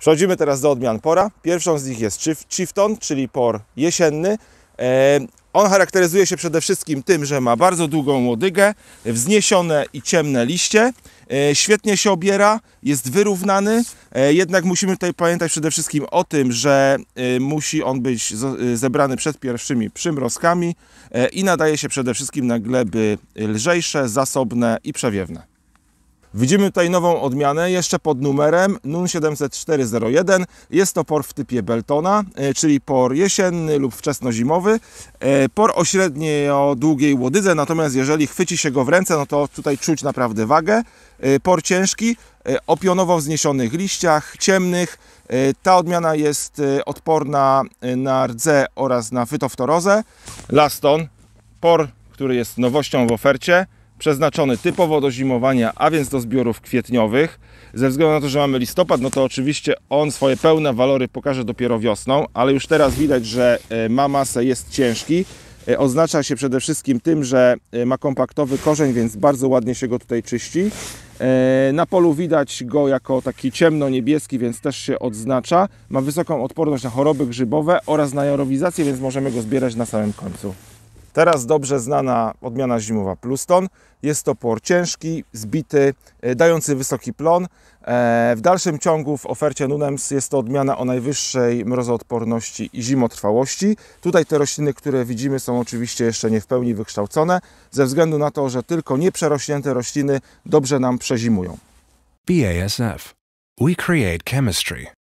Przechodzimy teraz do odmian pora. Pierwszą z nich jest Chifton, czyli por jesienny. E, on charakteryzuje się przede wszystkim tym, że ma bardzo długą łodygę, wzniesione i ciemne liście. E, świetnie się obiera, jest wyrównany, e, jednak musimy tutaj pamiętać przede wszystkim o tym, że musi on być zebrany przed pierwszymi przymrozkami i nadaje się przede wszystkim na gleby lżejsze, zasobne i przewiewne. Widzimy tutaj nową odmianę, jeszcze pod numerem NUN 70401. Jest to por w typie Beltona, e, czyli por jesienny lub wczesnozimowy. E, por o średnio długiej łodydze, natomiast jeżeli chwyci się go w ręce, no to tutaj czuć naprawdę wagę. E, por ciężki, o pionowo wzniesionych liściach, ciemnych. Ta odmiana jest odporna na rdze oraz na fytoftorozę. Laston, por, który jest nowością w ofercie przeznaczony typowo do zimowania, a więc do zbiorów kwietniowych. Ze względu na to, że mamy listopad, no to oczywiście on swoje pełne walory pokaże dopiero wiosną, ale już teraz widać, że e, ma masę, jest ciężki. E, oznacza się przede wszystkim tym, że e, ma kompaktowy korzeń, więc bardzo ładnie się go tutaj czyści. Na polu widać go jako taki ciemno-niebieski, więc też się odznacza. Ma wysoką odporność na choroby grzybowe oraz na jarowizację, więc możemy go zbierać na samym końcu. Teraz dobrze znana odmiana zimowa Pluston. Jest to por ciężki, zbity, e, dający wysoki plon. E, w dalszym ciągu w ofercie Nunems jest to odmiana o najwyższej mrozoodporności i zimotrwałości. Tutaj te rośliny, które widzimy są oczywiście jeszcze nie w pełni wykształcone, ze względu na to, że tylko nieprzerośnięte rośliny dobrze nam przezimują. BASF. We create chemistry.